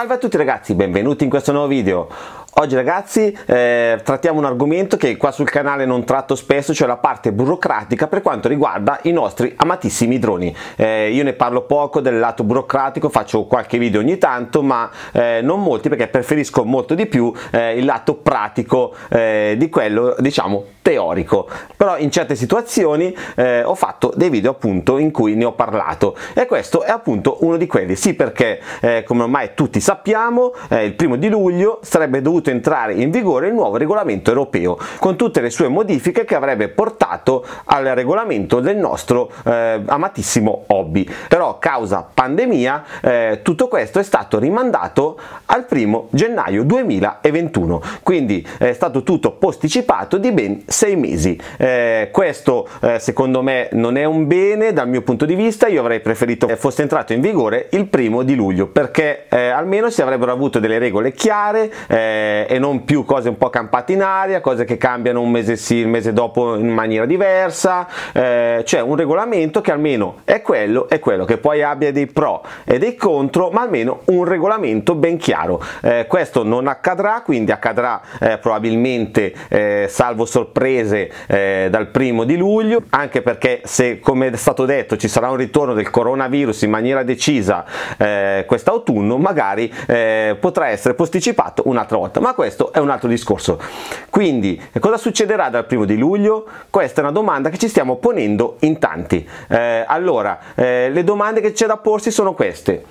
Salve a tutti ragazzi, benvenuti in questo nuovo video. Oggi ragazzi eh, trattiamo un argomento che qua sul canale non tratto spesso, cioè la parte burocratica per quanto riguarda i nostri amatissimi droni. Eh, io ne parlo poco del lato burocratico, faccio qualche video ogni tanto, ma eh, non molti perché preferisco molto di più eh, il lato pratico eh, di quello diciamo teorico. Però in certe situazioni eh, ho fatto dei video appunto in cui ne ho parlato e questo è appunto uno di quelli. Sì perché come ormai tutti sappiamo il primo di luglio sarebbe dovuto dovuto entrare in vigore il nuovo regolamento europeo con tutte le sue modifiche che avrebbe portato al regolamento del nostro eh, amatissimo hobby. Però causa pandemia eh, tutto questo è stato rimandato al primo gennaio 2021, quindi è stato tutto posticipato di ben sei mesi. Eh, questo eh, secondo me non è un bene dal mio punto di vista, io avrei preferito che fosse entrato in vigore il primo di luglio perché eh, almeno si avrebbero avuto delle regole chiare eh, eh, e non più cose un po' campate in aria, cose che cambiano un mese sì, il mese dopo in maniera diversa, eh, cioè un regolamento che almeno è quello, è quello, che poi abbia dei pro e dei contro, ma almeno un regolamento ben chiaro. Eh, questo non accadrà, quindi accadrà eh, probabilmente eh, salvo sorprese eh, dal primo di luglio, anche perché se come è stato detto ci sarà un ritorno del coronavirus in maniera decisa quest'autunno, magari potrà essere posticipato un'altra volta contratto, ma questo è un altro discorso. Quindi cosa succederà dal primo di luglio? Questa è una domanda che ci stiamo ponendo in tanti. Eh, allora, eh, le domande che c'è da porsi sono queste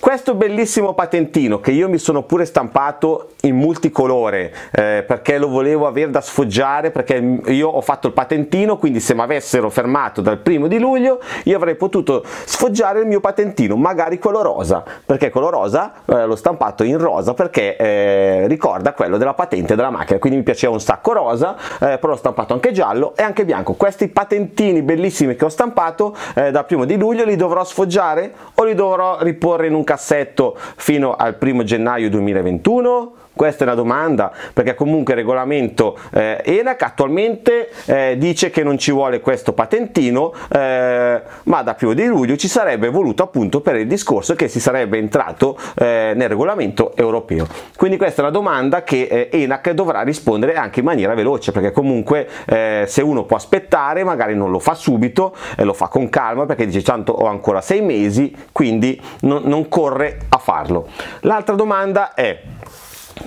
questo bellissimo patentino che io mi sono pure stampato in multicolore eh, perché lo volevo avere da sfoggiare perché io ho fatto il patentino quindi se mi avessero fermato dal primo di luglio io avrei potuto sfoggiare il mio patentino magari quello rosa perché quello rosa eh, l'ho stampato in rosa perché eh, ricorda quello della patente della macchina quindi mi piaceva un sacco rosa eh, però l'ho stampato anche giallo e anche bianco questi patentini bellissimi che ho stampato eh, dal primo di luglio li dovrò sfoggiare o li dovrò riporre in un cassetto cassetto fino al 1 gennaio 2021? Questa è una domanda perché comunque il regolamento eh, ENAC attualmente eh, dice che non ci vuole questo patentino eh, ma da più di luglio ci sarebbe voluto appunto per il discorso che si sarebbe entrato eh, nel regolamento europeo. Quindi questa è una domanda che eh, ENAC dovrà rispondere anche in maniera veloce perché comunque eh, se uno può aspettare magari non lo fa subito, lo fa con calma perché dice tanto ho ancora sei mesi quindi non, non corre a farlo. L'altra domanda è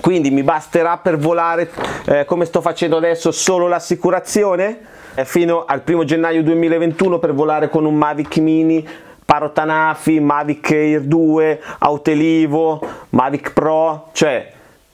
quindi mi basterà per volare eh, come sto facendo adesso solo l'assicurazione eh, fino al 1 gennaio 2021 per volare con un Mavic Mini Parotanafi, Mavic Air 2, Autelivo, Mavic Pro, cioè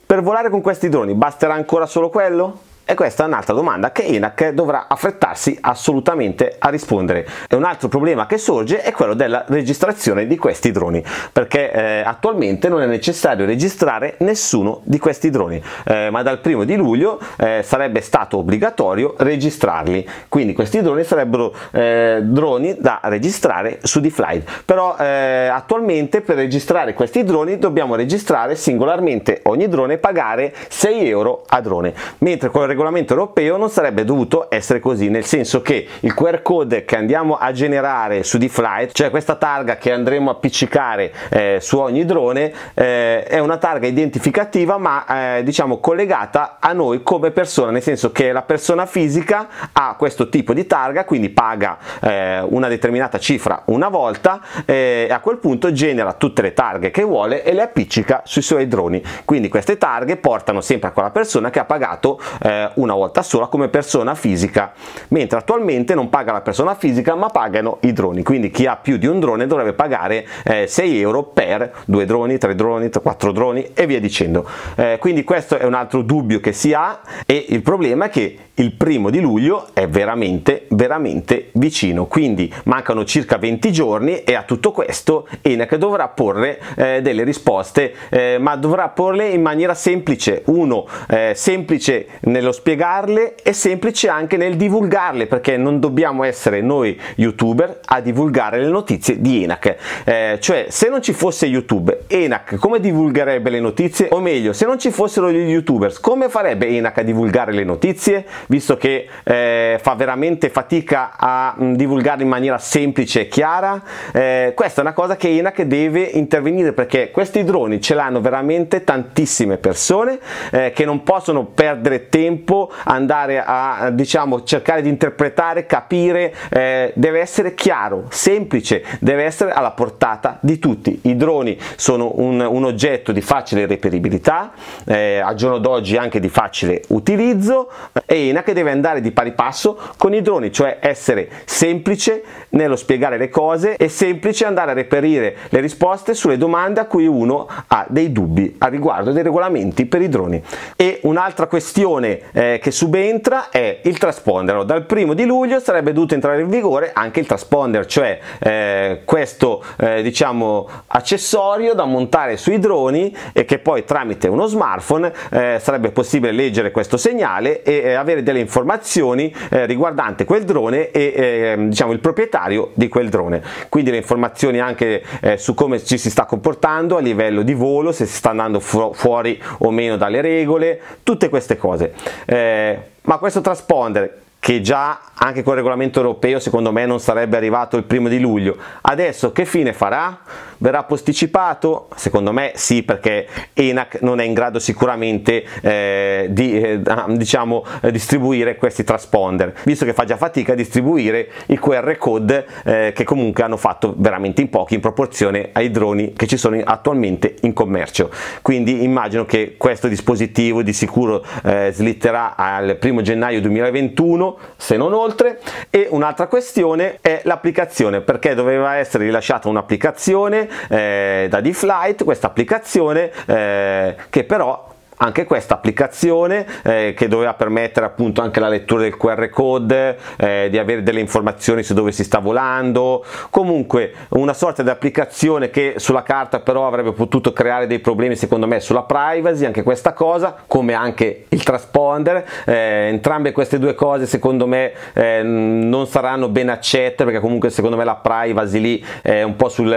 per volare con questi droni basterà ancora solo quello? E questa è un'altra domanda che ENAC dovrà affrettarsi assolutamente a rispondere. E un altro problema che sorge è quello della registrazione di questi droni, perché eh, attualmente non è necessario registrare nessuno di questi droni, eh, ma dal primo di luglio eh, sarebbe stato obbligatorio registrarli. Quindi questi droni sarebbero eh, droni da registrare su DeFly. Però eh, attualmente per registrare questi droni dobbiamo registrare singolarmente ogni drone e pagare 6 euro a drone, mentre con il regolamento europeo non sarebbe dovuto essere così, nel senso che il QR code che andiamo a generare su D-Flight, cioè questa targa che andremo a appiccicare eh, su ogni drone, eh, è una targa identificativa ma eh, diciamo collegata a noi come persona, nel senso che la persona fisica ha questo tipo di targa, quindi paga eh, una determinata cifra una volta eh, e a quel punto genera tutte le targhe che vuole e le appiccica sui suoi droni. Quindi queste targhe portano sempre a quella persona che ha pagato eh, una volta sola come persona fisica, mentre attualmente non paga la persona fisica ma pagano i droni, quindi chi ha più di un drone dovrebbe pagare eh, 6 euro per due droni, tre droni, quattro droni e via dicendo. Eh, quindi questo è un altro dubbio che si ha e il problema è che il primo di luglio è veramente veramente vicino, quindi mancano circa 20 giorni e a tutto questo ENAC dovrà porre eh, delle risposte, eh, ma dovrà porle in maniera semplice, uno eh, semplice nello spiegarle è semplice anche nel divulgarle perché non dobbiamo essere noi youtuber a divulgare le notizie di ENAC eh, cioè se non ci fosse YouTube ENAC come divulgherebbe le notizie o meglio se non ci fossero gli youtubers come farebbe ENAC a divulgare le notizie visto che eh, fa veramente fatica a mh, mm, divulgarle in maniera semplice e chiara eh, questa è una cosa che ENAC deve intervenire perché questi droni ce l'hanno veramente tantissime persone eh, che non possono perdere tempo tempo andare a diciamo cercare di interpretare capire eh, deve essere chiaro semplice deve essere alla portata di tutti i droni sono un, un oggetto di facile reperibilità eh, al giorno d'oggi anche di facile utilizzo eh, e che deve andare di pari passo con i droni cioè essere semplice nello spiegare le cose e semplice andare a reperire le risposte sulle domande a cui uno ha dei dubbi a riguardo dei regolamenti per i droni e un'altra questione eh, che subentra è il transponder. Allora, dal primo di luglio sarebbe dovuto entrare in vigore anche il transponder, cioè eh, questo eh, diciamo accessorio da montare sui droni e che poi tramite uno smartphone eh, sarebbe possibile leggere questo segnale e eh, avere delle informazioni eh, riguardante quel drone e diciamo il proprietario di quel drone. Quindi le informazioni anche su come ci si sta comportando a livello di volo, se si sta andando fu fuori o meno dalle regole, tutte queste cose. Eh, ma questo trasponder che già anche col regolamento europeo secondo me non sarebbe arrivato il primo di luglio, adesso che fine farà? Verrà posticipato? Secondo me sì, perché ENAC non è in grado sicuramente eh, di eh, ah, diciamo, eh, distribuire questi transponder, visto che fa già fatica a distribuire i QR code eh, che comunque hanno fatto veramente in pochi in proporzione ai droni che ci sono attualmente in commercio. Quindi immagino che questo dispositivo di sicuro eh, slitterà al 1 gennaio 2021, se non oltre. E un'altra questione è l'applicazione, perché doveva essere rilasciata un'applicazione eh, da DeFlight, questa applicazione eh, che però anche questa applicazione eh, che doveva permettere appunto anche la lettura del QR code, eh, di avere delle informazioni su dove si sta volando, comunque una sorta di applicazione che sulla carta però avrebbe potuto creare dei problemi secondo me sulla privacy, anche questa cosa, come anche il transponder, eh, entrambe queste due cose secondo me eh, non saranno ben accette perché comunque secondo me la privacy lì è un po' sul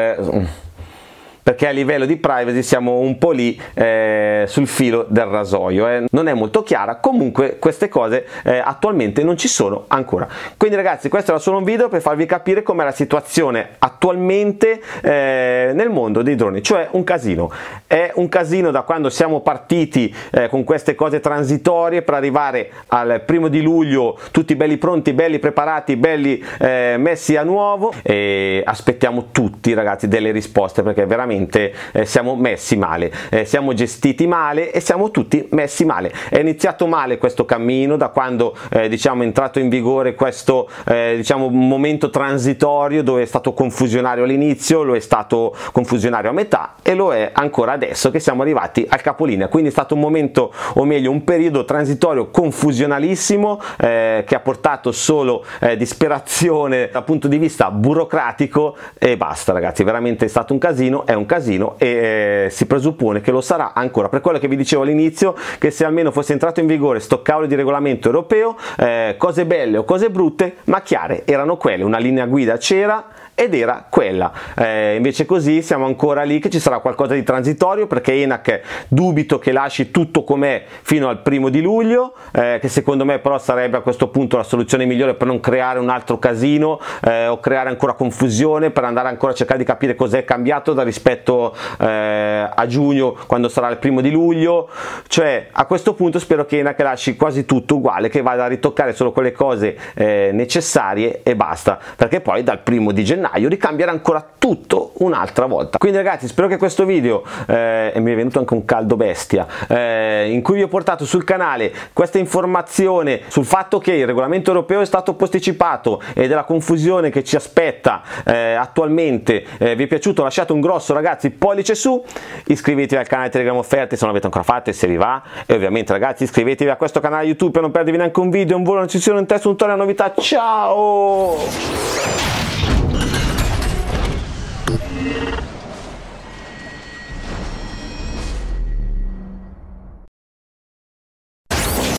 perché a livello di privacy siamo un po' lì eh, sul filo del rasoio, eh. non è molto chiara, comunque queste cose eh, attualmente non ci sono ancora. Quindi ragazzi questo era solo un video per farvi capire com'è la situazione attualmente eh, nel mondo dei droni, cioè un casino, è un casino da quando siamo partiti eh, con queste cose transitorie per arrivare al primo di luglio tutti belli pronti, belli preparati, belli eh, messi a nuovo e aspettiamo tutti ragazzi delle risposte perché veramente veramente eh, siamo messi male, eh, siamo gestiti male e siamo tutti messi male. È iniziato male questo cammino da quando eh, diciamo, è entrato in vigore questo eh, diciamo, momento transitorio dove è stato confusionario all'inizio, lo è stato confusionario a metà e lo è ancora adesso che siamo arrivati al capolinea. Quindi è stato un momento, o meglio un periodo transitorio confusionalissimo eh, che ha portato solo eh, disperazione dal punto di vista burocratico e basta ragazzi, veramente è stato un casino, è un un casino e eh, si presuppone che lo sarà ancora. Per quello che vi dicevo all'inizio, che se almeno fosse entrato in vigore sto cavolo di regolamento europeo, eh, cose belle o cose brutte, ma chiare erano quelle, una linea guida c'era ed era quella. Eh, invece così siamo ancora lì che ci sarà qualcosa di transitorio perché ENAC dubito che lasci tutto com'è fino al primo di luglio, eh, che secondo me però sarebbe a questo punto la soluzione migliore per non creare un altro casino eh, o creare ancora confusione, per andare ancora a cercare di capire cos'è cambiato da rispetto rispetto eh, a giugno quando sarà il primo di luglio cioè a questo punto spero che Enac lasci quasi tutto uguale che vada a ritoccare solo quelle cose eh, necessarie e basta perché poi dal primo di gennaio ricambierà ancora tutto un'altra volta quindi ragazzi spero che questo video eh, e mi è venuto anche un caldo bestia eh, in cui vi ho portato sul canale questa informazione sul fatto che il regolamento europeo è stato posticipato e della confusione che ci aspetta eh, attualmente eh, vi è piaciuto lasciate un grosso ragazzo ragazzi pollice su, iscrivetevi al canale Telegram Offerte se non avete ancora fatto e se vi va e ovviamente ragazzi iscrivetevi a questo canale YouTube per non perdervi neanche un video, un volo, una decisione, un testo, un tutorial, una novità, ciao!